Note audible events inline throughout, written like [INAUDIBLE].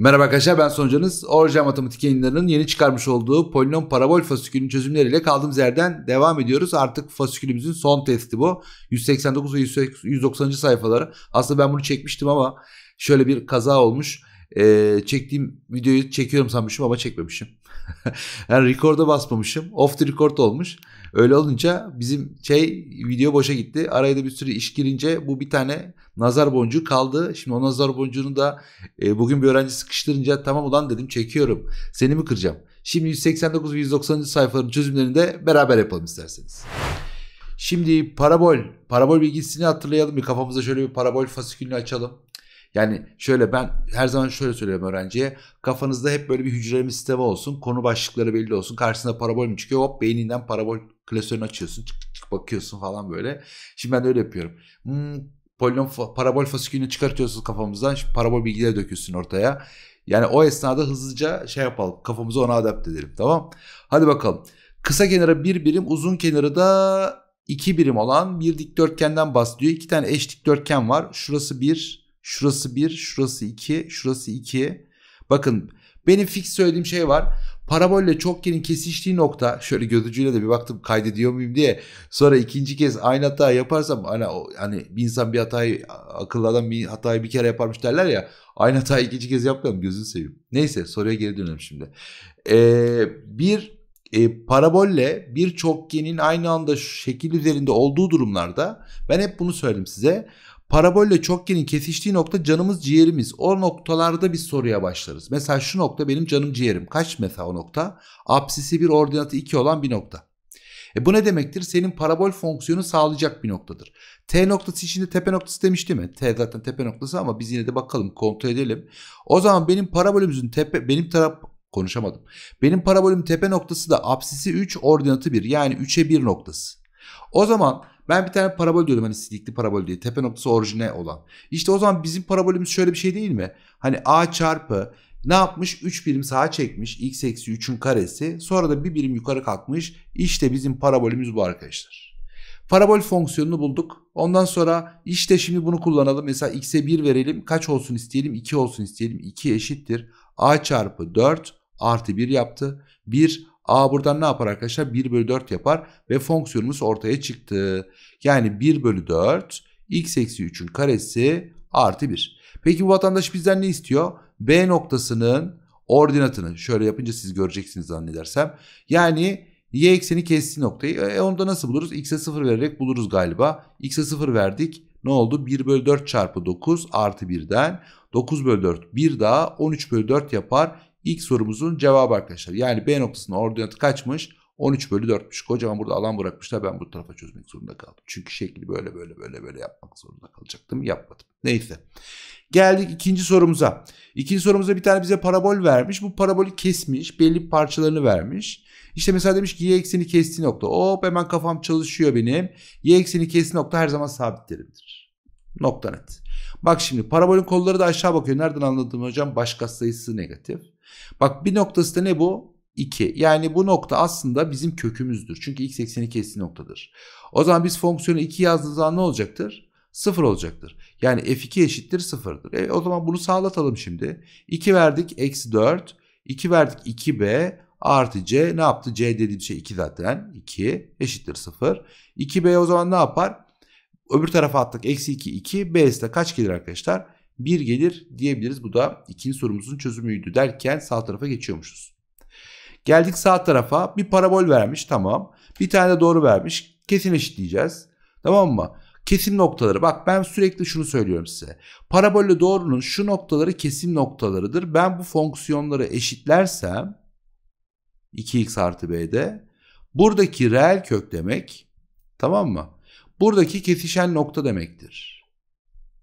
Merhaba arkadaşlar ben Sonucanız. Orja Matematik yayınlarının yeni çıkarmış olduğu polinom parabol fasikülünün çözümleriyle kaldığımız yerden devam ediyoruz. Artık fasikülümüzün son testi bu. 189 ve 190. sayfaları. Aslında ben bunu çekmiştim ama şöyle bir kaza olmuş. Ee, çektiğim videoyu çekiyorum sanmışım ama çekmemişim. [LAUGHS] yani record'a basmamışım. Off the record olmuş. Öyle olunca bizim şey video boşa gitti. Araya da bir sürü iş girince bu bir tane nazar boncuğu kaldı. Şimdi o nazar boncuğunu da e, bugün bir öğrenci sıkıştırınca tamam ulan dedim çekiyorum. Seni mi kıracağım? Şimdi 189 ve 190. sayfaların çözümlerini de beraber yapalım isterseniz. Şimdi parabol, parabol bilgisini hatırlayalım bir kafamıza şöyle bir parabol fasikülünü açalım. Yani şöyle ben her zaman şöyle söylüyorum öğrenciye. Kafanızda hep böyle bir hücreleme sistemi olsun. Konu başlıkları belli olsun. Karşısında parabol mü çıkıyor? Hop beyninden parabol klasörünü açıyorsun çık çık bakıyorsun falan böyle. Şimdi ben de öyle yapıyorum. Hmm, polinom parabol fasikülünü çıkartıyorsun kafamızdan şimdi parabol bilgileri döküyorsun ortaya. Yani o esnada hızlıca şey yapalım kafamızı ona adapte edelim tamam. Hadi bakalım. Kısa kenara bir birim uzun kenarı da iki birim olan bir dikdörtgenden bahsediyor. İki tane eş dikdörtgen var. Şurası bir, şurası bir, şurası iki, şurası 2. Bakın benim fix söylediğim şey var. Parabolle Çokken'in kesiştiği nokta şöyle gözücüyle de bir baktım kaydediyor muyum diye. Sonra ikinci kez aynı hata yaparsam hani, hani bir insan bir hatayı akıllı adam bir hatayı bir kere yaparmış derler ya. Aynı hatayı ikinci kez yapmayalım gözünü seveyim. Neyse soruya geri dönelim şimdi. Ee, bir e, parabolle bir çokgenin aynı anda şekil üzerinde olduğu durumlarda ben hep bunu söyledim size. Parabolle çokgenin kesiştiği nokta canımız ciğerimiz. O noktalarda bir soruya başlarız. Mesela şu nokta benim canım ciğerim. Kaç mesela o nokta? Apsisi bir, ordinatı 2 olan bir nokta. E bu ne demektir? Senin parabol fonksiyonu sağlayacak bir noktadır. T noktası içinde tepe noktası değil mi? T zaten tepe noktası ama biz yine de bakalım kontrol edelim. O zaman benim parabolümüzün tepe benim taraf konuşamadım. Benim parabolüm tepe noktası da apsisi 3 ordinatı 1 yani 3'e 1 noktası. O zaman ben bir tane parabol diyordum hani silikli parabol diye. Tepe noktası orijine olan. İşte o zaman bizim parabolümüz şöyle bir şey değil mi? Hani a çarpı ne yapmış? 3 birim sağa çekmiş. x eksi 3'ün karesi. Sonra da bir birim yukarı kalkmış. İşte bizim parabolümüz bu arkadaşlar. Parabol fonksiyonunu bulduk. Ondan sonra işte şimdi bunu kullanalım. Mesela x'e 1 verelim. Kaç olsun isteyelim? 2 olsun isteyelim. 2 eşittir. a çarpı 4 artı 1 yaptı. 1 A buradan ne yapar arkadaşlar? 1 bölü 4 yapar ve fonksiyonumuz ortaya çıktı. Yani 1 bölü 4 x eksi 3'ün karesi artı 1. Peki bu vatandaş bizden ne istiyor? B noktasının ordinatını şöyle yapınca siz göreceksiniz zannedersem. Yani y ekseni kestiği noktayı. E, e onu da nasıl buluruz? x'e 0 vererek buluruz galiba. x'e 0 verdik. Ne oldu? 1 bölü 4 çarpı 9 artı 1'den 9 bölü 4 1 daha 13 bölü 4 yapar ilk sorumuzun cevabı arkadaşlar. Yani B noktasının ordinatı kaçmış? 13 bölü 4'müş. Kocaman burada alan bırakmışlar. Ben bu tarafa çözmek zorunda kaldım. Çünkü şekli böyle böyle böyle böyle yapmak zorunda kalacaktım. Yapmadım. Neyse. Geldik ikinci sorumuza. İkinci sorumuza bir tane bize parabol vermiş. Bu parabolü kesmiş. Belli parçalarını vermiş. İşte mesela demiş ki y ekseni kesti nokta. Hop hemen kafam çalışıyor benim. Y ekseni kesti nokta her zaman sabit terimdir. Nokta net. Bak şimdi parabolün kolları da aşağı bakıyor. Nereden anladım hocam? Başka sayısı negatif. Bak bir noktası da ne bu? 2. Yani bu nokta aslında bizim kökümüzdür. Çünkü x ekseni kestiği noktadır. O zaman biz fonksiyonu 2 yazdığımız zaman ne olacaktır? 0 olacaktır. Yani f2 eşittir 0'dır. E, o zaman bunu sağlatalım şimdi. 2 verdik eksi 4. 2 verdik 2b artı c ne yaptı? c dediğim şey 2 zaten. 2 eşittir 0. 2b o zaman ne yapar? Öbür tarafa attık. Eksi 2, 2. B'si de kaç gelir arkadaşlar? 1 gelir diyebiliriz. Bu da ikinci sorumuzun çözümüydü derken sağ tarafa geçiyormuşuz. Geldik sağ tarafa. Bir parabol vermiş. Tamam. Bir tane de doğru vermiş. Kesin eşitleyeceğiz. Tamam mı? Kesim noktaları. Bak ben sürekli şunu söylüyorum size. Parabolle doğrunun şu noktaları kesim noktalarıdır. Ben bu fonksiyonları eşitlersem 2x artı b'de buradaki reel kök demek tamam mı? buradaki kesişen nokta demektir.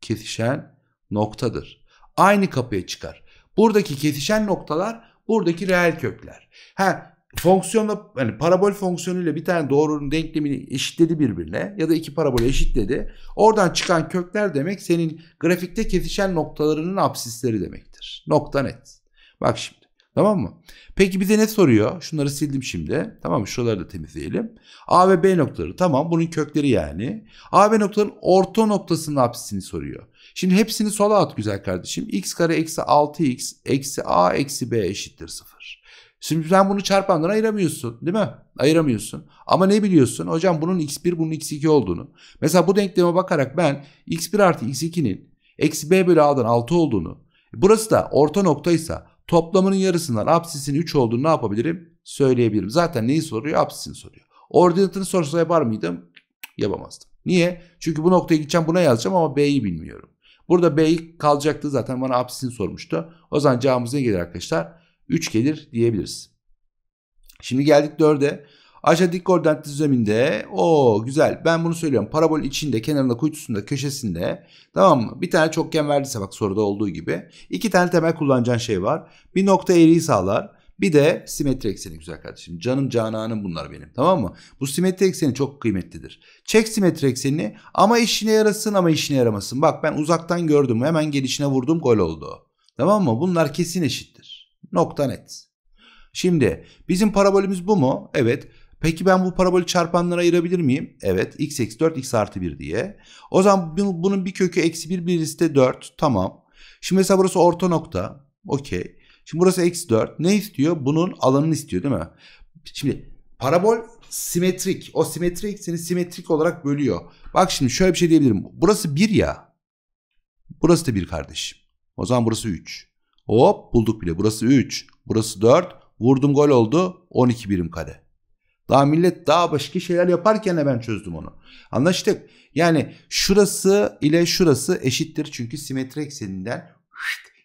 Kesişen noktadır. Aynı kapıya çıkar. Buradaki kesişen noktalar buradaki reel kökler. Ha fonksiyonla yani parabol fonksiyonuyla bir tane doğrunun denklemini eşitledi birbirine ya da iki parabol eşitledi. Oradan çıkan kökler demek senin grafikte kesişen noktalarının absisleri demektir. Nokta net. Bak şimdi Tamam mı? Peki bize ne soruyor? Şunları sildim şimdi. Tamam mı? Şuraları da temizleyelim. A ve B noktaları. Tamam bunun kökleri yani. A ve B noktaların orta noktasının apsisini soruyor. Şimdi hepsini sola at güzel kardeşim. x kare eksi 6x eksi a eksi b eşittir 0. Şimdi sen bunu çarpandan ayıramıyorsun değil mi? Ayıramıyorsun. Ama ne biliyorsun? Hocam bunun x1 bunun x2 olduğunu. Mesela bu denkleme bakarak ben x1 artı x2'nin eksi b bölü a'dan 6 olduğunu. Burası da orta noktaysa toplamının yarısından absisin 3 olduğunu ne yapabilirim? Söyleyebilirim. Zaten neyi soruyor? Absisini soruyor. Ordinatını sorsa yapar mıydım? Yapamazdım. Niye? Çünkü bu noktaya gideceğim buna yazacağım ama B'yi bilmiyorum. Burada B'yi kalacaktı zaten bana absisini sormuştu. O zaman cevabımız ne gelir arkadaşlar? 3 gelir diyebiliriz. Şimdi geldik 4'e. Aşağı dik koordinat düzleminde o güzel ben bunu söylüyorum. Parabol içinde kenarında kuytusunda köşesinde tamam mı? Bir tane çokgen verdiyse bak soruda olduğu gibi. iki tane temel kullanacağın şey var. Bir nokta eğriyi sağlar. Bir de simetri ekseni güzel kardeşim. Canım cananım bunlar benim tamam mı? Bu simetri ekseni çok kıymetlidir. Çek simetri eksenini ama işine yarasın ama işine yaramasın. Bak ben uzaktan gördüm hemen gelişine vurdum gol oldu. Tamam mı? Bunlar kesin eşittir. Nokta net. Şimdi bizim parabolümüz bu mu? Evet. Peki ben bu parabolü çarpanlara ayırabilir miyim? Evet x eksi 4 x artı 1 diye. O zaman bunun bir kökü eksi 1 birisi de 4 tamam. Şimdi mesela burası orta nokta. Okey. Şimdi burası eksi 4. Ne istiyor? Bunun alanını istiyor değil mi? Şimdi parabol simetrik. O simetrik seni simetrik olarak bölüyor. Bak şimdi şöyle bir şey diyebilirim. Burası 1 ya. Burası da 1 kardeşim. O zaman burası 3. Hop bulduk bile. Burası 3. Burası 4. Vurdum gol oldu. 12 birim kare. Daha millet daha başka şeyler yaparken de ben çözdüm onu. Anlaştık. Yani şurası ile şurası eşittir. Çünkü simetri ekseninden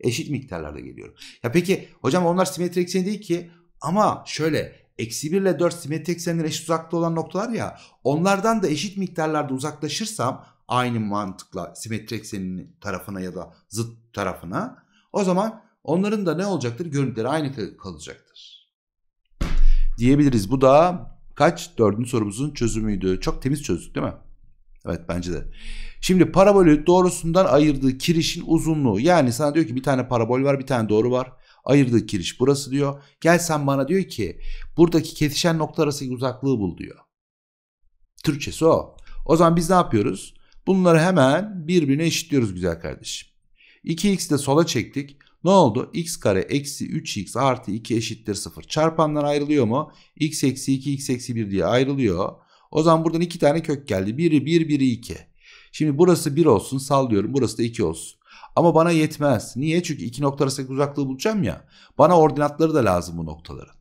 eşit miktarlarda geliyorum. Ya peki hocam onlar simetri ekseni değil ki. Ama şöyle eksi 1 ile 4 simetri eksenler eşit uzakta olan noktalar ya onlardan da eşit miktarlarda uzaklaşırsam aynı mantıkla simetri ekseninin tarafına ya da zıt tarafına o zaman onların da ne olacaktır? Görüntüleri aynı kalacaktır diyebiliriz. Bu da kaç? Dördüncü sorumuzun çözümüydü. Çok temiz çözdük değil mi? Evet bence de. Şimdi parabolü doğrusundan ayırdığı kirişin uzunluğu. Yani sana diyor ki bir tane parabol var bir tane doğru var. Ayırdığı kiriş burası diyor. Gel sen bana diyor ki buradaki kesişen nokta arasındaki uzaklığı bul diyor. Türkçesi o. O zaman biz ne yapıyoruz? Bunları hemen birbirine eşitliyoruz güzel kardeşim. 2x'i de sola çektik. Ne oldu? x kare eksi 3x artı 2 eşittir 0. Çarpanlar ayrılıyor mu? x eksi 2 x eksi 1 diye ayrılıyor. O zaman buradan iki tane kök geldi. Biri 1 biri 2. Şimdi burası 1 olsun sallıyorum. Burası da 2 olsun. Ama bana yetmez. Niye? Çünkü iki nokta arasındaki uzaklığı bulacağım ya. Bana ordinatları da lazım bu noktaların.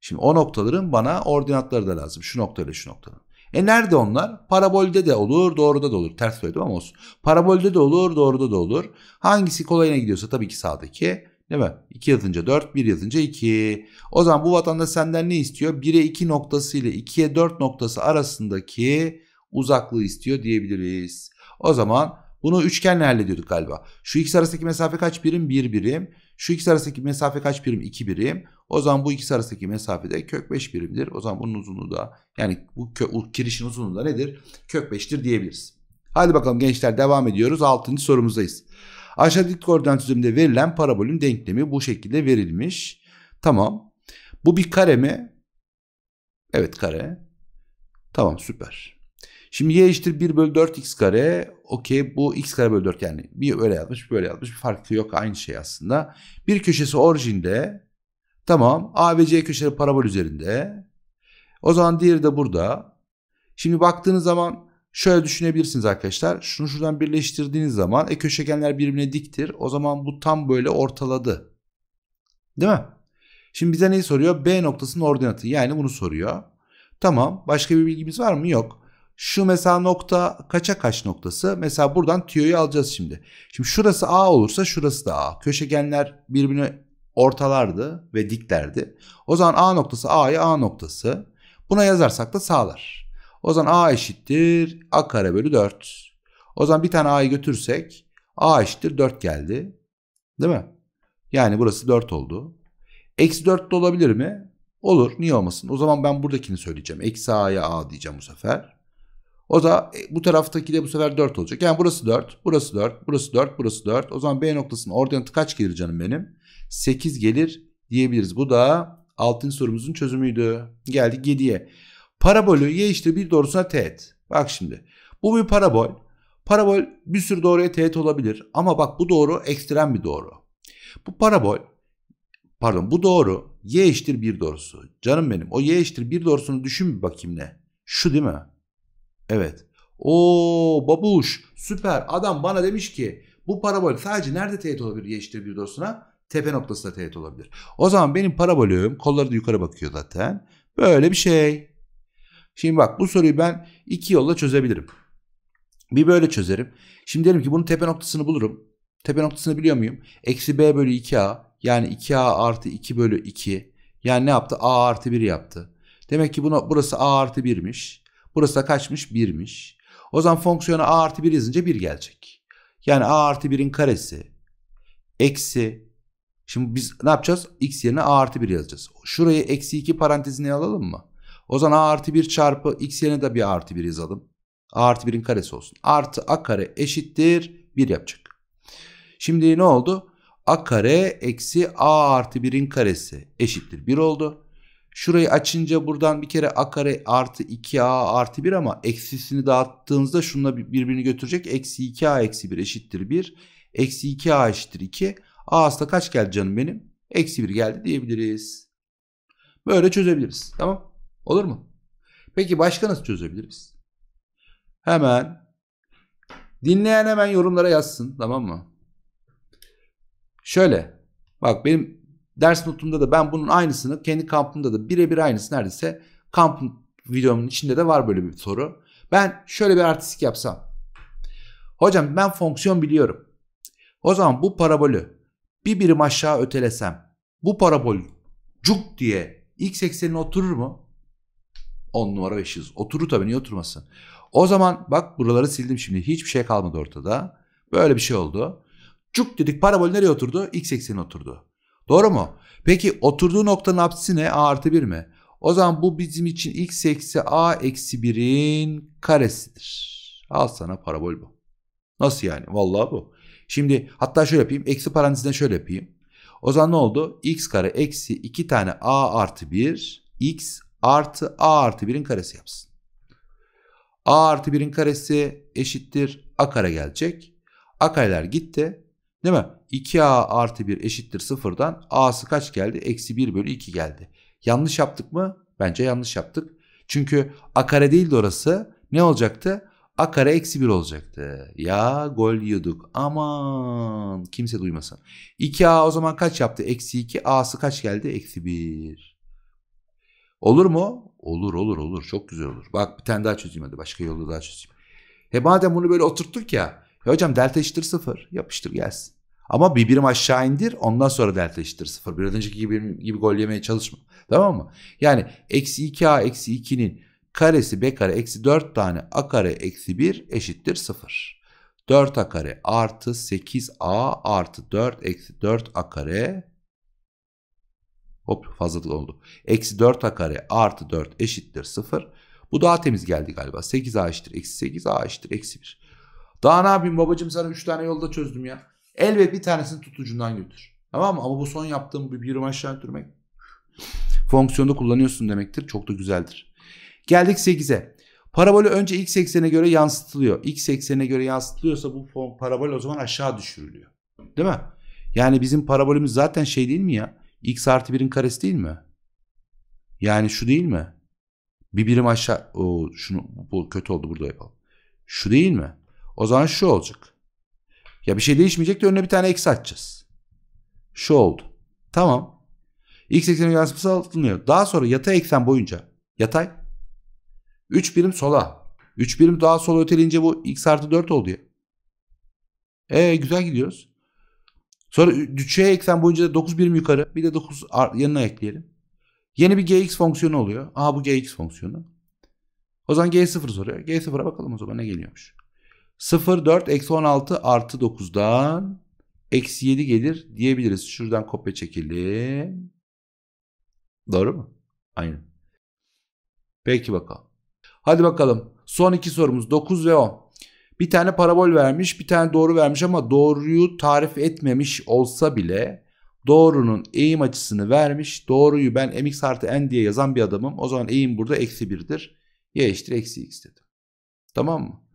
Şimdi o noktaların bana ordinatları da lazım. Şu noktayla şu noktanın. E nerede onlar? Parabolde de olur, doğruda da olur. Ters söyledim ama olsun. Parabolde de olur, doğruda da olur. Hangisi kolayına gidiyorsa tabii ki sağdaki. Değil mi? 2 yazınca 4, 1 yazınca 2. O zaman bu vatandaş senden ne istiyor? 1'e 2 noktası ile 2'ye 4 noktası arasındaki uzaklığı istiyor diyebiliriz. O zaman bunu üçgenle hallediyorduk galiba. Şu ikisi arasındaki mesafe kaç birim? 1 bir birim. Şu ikisi arasındaki mesafe kaç birim? 2 birim. O zaman bu ikisi arasındaki mesafe de kök 5 birimdir. O zaman bunun uzunluğu da yani bu kö, kirişin uzunluğu da nedir? Kök 5'tir diyebiliriz. Hadi bakalım gençler devam ediyoruz. 6. sorumuzdayız. Aşağıdaki koordinat düzleminde verilen parabolün denklemi bu şekilde verilmiş. Tamam. Bu bir kare mi? Evet kare. Tamam süper. Şimdi y eşittir 1 bölü 4x kare okey bu x kare bölü 4 yani bir öyle yazmış böyle yazmış bir farkı yok aynı şey aslında. Bir köşesi orijinde tamam A, C köşeleri parabol üzerinde. O zaman diğeri de burada. Şimdi baktığınız zaman şöyle düşünebilirsiniz arkadaşlar. Şunu şuradan birleştirdiğiniz zaman e köşegenler birbirine diktir. O zaman bu tam böyle ortaladı. Değil mi? Şimdi bize neyi soruyor? B noktasının ordinatı yani bunu soruyor. Tamam başka bir bilgimiz var mı? Yok. Şu mesela nokta kaça kaç noktası? Mesela buradan tüyoyu alacağız şimdi. Şimdi şurası A olursa şurası da A. Köşegenler birbirini ortalardı ve diklerdi. O zaman A noktası A'yı A noktası. Buna yazarsak da sağlar. O zaman A eşittir A kare bölü 4. O zaman bir tane A'yı götürsek A eşittir 4 geldi. Değil mi? Yani burası 4 oldu. Eksi 4 de olabilir mi? Olur. Niye olmasın? O zaman ben buradakini söyleyeceğim. Eksi A'ya A diyeceğim bu sefer. O da e, bu taraftaki de bu sefer 4 olacak. Yani burası 4, burası 4, burası 4, burası 4. O zaman B noktasının ordinatı kaç gelir canım benim? 8 gelir diyebiliriz. Bu da 6. sorumuzun çözümüydü. Geldik 7'ye. Parabolü y işte bir doğrusuna teğet. Bak şimdi. Bu bir parabol. Parabol bir sürü doğruya teğet olabilir. Ama bak bu doğru ekstrem bir doğru. Bu parabol pardon bu doğru y eşittir bir doğrusu. Canım benim o y eşittir bir doğrusunu düşün bir bakayım ne. Şu değil mi? Evet. O babuş süper adam bana demiş ki bu parabol sadece nerede teğet olabilir y bir dostuna tepe noktası da teğet olabilir. O zaman benim parabolüm kolları da yukarı bakıyor zaten. Böyle bir şey. Şimdi bak bu soruyu ben iki yolla çözebilirim. Bir böyle çözerim. Şimdi derim ki bunun tepe noktasını bulurum. Tepe noktasını biliyor muyum? Eksi b bölü 2a yani 2a artı 2 bölü 2 yani ne yaptı? a artı 1 yaptı. Demek ki buna, burası a artı 1'miş. Burası da kaçmış? 1'miş. O zaman fonksiyona a artı 1 yazınca 1 gelecek. Yani a artı 1'in karesi eksi Şimdi biz ne yapacağız? X yerine a artı 1 yazacağız. Şurayı eksi 2 parantezine alalım mı? O zaman a artı 1 çarpı x yerine de bir artı 1 yazalım. a artı 1'in karesi olsun. Artı a kare eşittir 1 yapacak. Şimdi ne oldu? a kare eksi a artı 1'in karesi eşittir 1 oldu. Şurayı açınca buradan bir kere a kare artı 2a artı 1 ama eksisini dağıttığınızda şununla birbirini götürecek. Eksi 2a eksi 1 eşittir 1. Eksi 2a eşittir 2. a hasta kaç geldi canım benim? Eksi 1 geldi diyebiliriz. Böyle çözebiliriz. Tamam. Olur mu? Peki başka nasıl çözebiliriz? Hemen dinleyen hemen yorumlara yazsın. Tamam mı? Şöyle. Bak benim Ders notumda da ben bunun aynısını kendi kampımda da birebir aynısı neredeyse kamp videomun içinde de var böyle bir soru. Ben şöyle bir artistik yapsam. Hocam ben fonksiyon biliyorum. O zaman bu parabolü bir birim aşağı ötelesem bu parabol cuk diye x eksenine oturur mu? 10 numara 500. Oturur tabii niye oturmasın? O zaman bak buraları sildim şimdi. Hiçbir şey kalmadı ortada. Böyle bir şey oldu. Cuk dedik parabol nereye oturdu? X eksenine oturdu. Doğru mu? Peki oturduğu noktanın apsisi ne? A artı 1 mi? O zaman bu bizim için x eksi a eksi 1'in karesidir. Al sana parabol bu. Nasıl yani? Vallahi bu. Şimdi hatta şöyle yapayım. Eksi parantezine şöyle yapayım. O zaman ne oldu? x kare eksi 2 tane a artı 1 x artı a artı 1'in karesi yapsın. a artı 1'in karesi eşittir a kare gelecek. A kareler gitti. Değil mi? 2a artı 1 eşittir 0'dan a'sı kaç geldi? Eksi 1 bölü 2 geldi. Yanlış yaptık mı? Bence yanlış yaptık. Çünkü a kare değildi orası. Ne olacaktı? A kare eksi 1 olacaktı. Ya gol yiyorduk. Aman kimse duymasın. 2A o zaman kaç yaptı? Eksi 2. A'sı kaç geldi? Eksi 1. Olur mu? Olur olur olur. Çok güzel olur. Bak bir tane daha çözeyim hadi. Başka yolda daha çözeyim. He madem bunu böyle oturttuk ya. E hocam delta eşittir sıfır. Yapıştır gelsin. Ama bir birim aşağı indir ondan sonra delta eşittir sıfır. Bir önceki gibi, gibi gol yemeye çalışma. Tamam mı? Yani eksi 2a eksi 2'nin karesi b kare eksi 4 tane a kare eksi 1 eşittir 0. 4a kare artı 8a artı 4 eksi 4a kare hop fazlalık oldu. Eksi 4a kare artı 4 eşittir 0. Bu daha temiz geldi galiba. 8a eşittir eksi 8 a eşittir eksi 1. Daha ne yapayım babacım sana 3 tane yolda çözdüm ya. El ve bir tanesini tutucundan götür. Tamam mı? Ama bu son yaptığım bir birim aşağı götürmek fonksiyonda kullanıyorsun demektir. Çok da güzeldir. Geldik 8'e. Parabol önce x eksene göre yansıtılıyor. X eksene göre yansıtılıyorsa bu parabol o zaman aşağı düşürülüyor. Değil mi? Yani bizim parabolümüz zaten şey değil mi ya? X artı 1'in karesi değil mi? Yani şu değil mi? Bir birim aşağı. O şunu bu kötü oldu burada yapalım. Şu değil mi? O zaman şu olacak. Ya bir şey değişmeyecek de önüne bir tane x atacağız. Şu oldu. Tamam. X ekseni yansıması alınıyor. Daha sonra yatay eksen boyunca yatay 3 birim sola. 3 birim daha sola ötelince bu x artı 4 oldu ya. E güzel gidiyoruz. Sonra düşey eksen boyunca da 9 birim yukarı. Bir de 9 yanına ekleyelim. Yeni bir gx fonksiyonu oluyor. Aha bu gx fonksiyonu. O zaman g0 soruyor. G0'a bakalım o zaman ne geliyormuş. 0, 4, eksi 16 artı 9'dan eksi 7 gelir diyebiliriz. Şuradan kopya çekelim. Doğru mu? Aynen. Peki bakalım. Hadi bakalım. Son iki sorumuz 9 ve 10. Bir tane parabol vermiş, bir tane doğru vermiş ama doğruyu tarif etmemiş olsa bile doğrunun eğim açısını vermiş. Doğruyu ben mx artı n diye yazan bir adamım. O zaman eğim burada eksi 1'dir. y eşittir eksi x dedim. Tamam mı?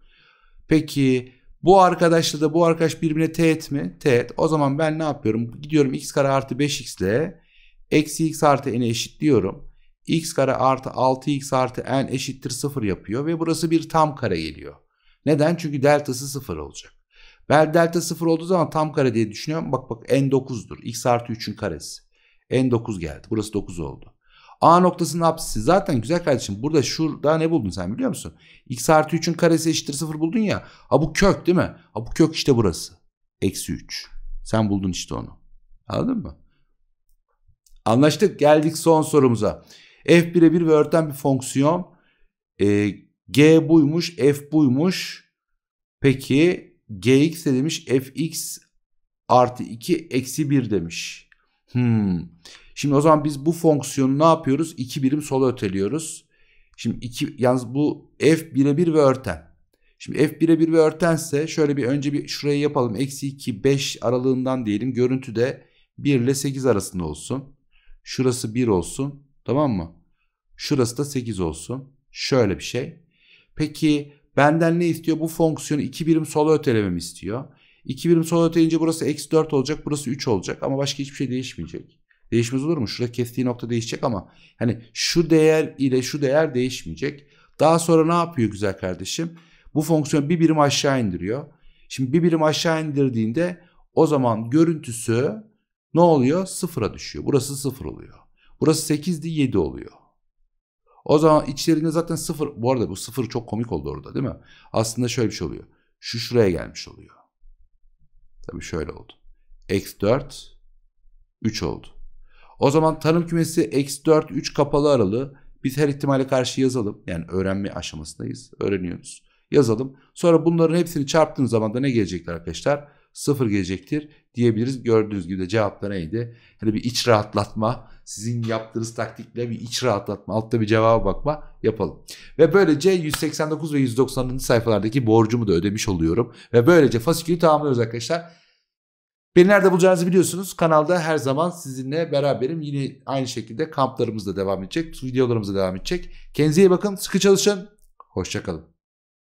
Peki bu arkadaşla da bu arkadaş birbirine teğet mi? Teğet. O zaman ben ne yapıyorum? Gidiyorum x kare artı 5x ile eksi x artı n'i eşitliyorum. x kare artı 6x artı n eşittir 0 yapıyor ve burası bir tam kare geliyor. Neden? Çünkü deltası 0 olacak. Ben delta 0 olduğu zaman tam kare diye düşünüyorum. Bak bak n 9'dur. x artı 3'ün karesi. n 9 geldi. Burası 9 oldu. A noktasının apsisi zaten güzel kardeşim burada şurada ne buldun sen biliyor musun? X artı 3'ün karesi eşittir 0 buldun ya. Ha bu kök değil mi? Ha bu kök işte burası. Eksi 3. Sen buldun işte onu. Anladın mı? Anlaştık. Geldik son sorumuza. F birebir ve örten bir fonksiyon. E, G buymuş. F buymuş. Peki Gx de demiş. Fx artı 2 eksi 1 demiş. Hmm. Şimdi o zaman biz bu fonksiyonu ne yapıyoruz? İki birim sola öteliyoruz. Şimdi iki, yalnız bu f bir ve örten. Şimdi f bir ve örtense şöyle bir önce bir şurayı yapalım. Eksi iki beş aralığından diyelim. Görüntü de 1 ile 8 arasında olsun. Şurası bir olsun. Tamam mı? Şurası da sekiz olsun. Şöyle bir şey. Peki benden ne istiyor? Bu fonksiyonu iki birim sola ötelememi istiyor. 2 birim sola öteleyince burası eksi 4 olacak. Burası 3 olacak ama başka hiçbir şey değişmeyecek. Değişmez olur mu? Şurada kestiği nokta değişecek ama hani şu değer ile şu değer değişmeyecek. Daha sonra ne yapıyor güzel kardeşim? Bu fonksiyon bir birim aşağı indiriyor. Şimdi bir birim aşağı indirdiğinde o zaman görüntüsü ne oluyor? Sıfıra düşüyor. Burası sıfır oluyor. Burası 8'di 7 oluyor. O zaman içlerinde zaten sıfır. Bu arada bu sıfır çok komik oldu orada değil mi? Aslında şöyle bir şey oluyor. Şu şuraya gelmiş oluyor. Tabii şöyle oldu. X4 3 oldu. O zaman tanım kümesi X4 3 kapalı aralığı biz her ihtimale karşı yazalım. Yani öğrenme aşamasındayız. Öğreniyoruz. Yazalım. Sonra bunların hepsini çarptığın zaman da ne gelecekler arkadaşlar? Sıfır gelecektir diyebiliriz. Gördüğünüz gibi de cevaplar neydi? Hani bir iç rahatlatma sizin yaptığınız taktikle bir iç rahatlatma, altta bir cevaba bakma yapalım. Ve böylece 189 ve 190. sayfalardaki borcumu da ödemiş oluyorum. Ve böylece fasikülü tamamlıyoruz arkadaşlar. Beni nerede bulacağınızı biliyorsunuz. Kanalda her zaman sizinle beraberim. Yine aynı şekilde kamplarımız da devam edecek. Videolarımız da devam edecek. Kendinize iyi bakın. Sıkı çalışın. Hoşçakalın.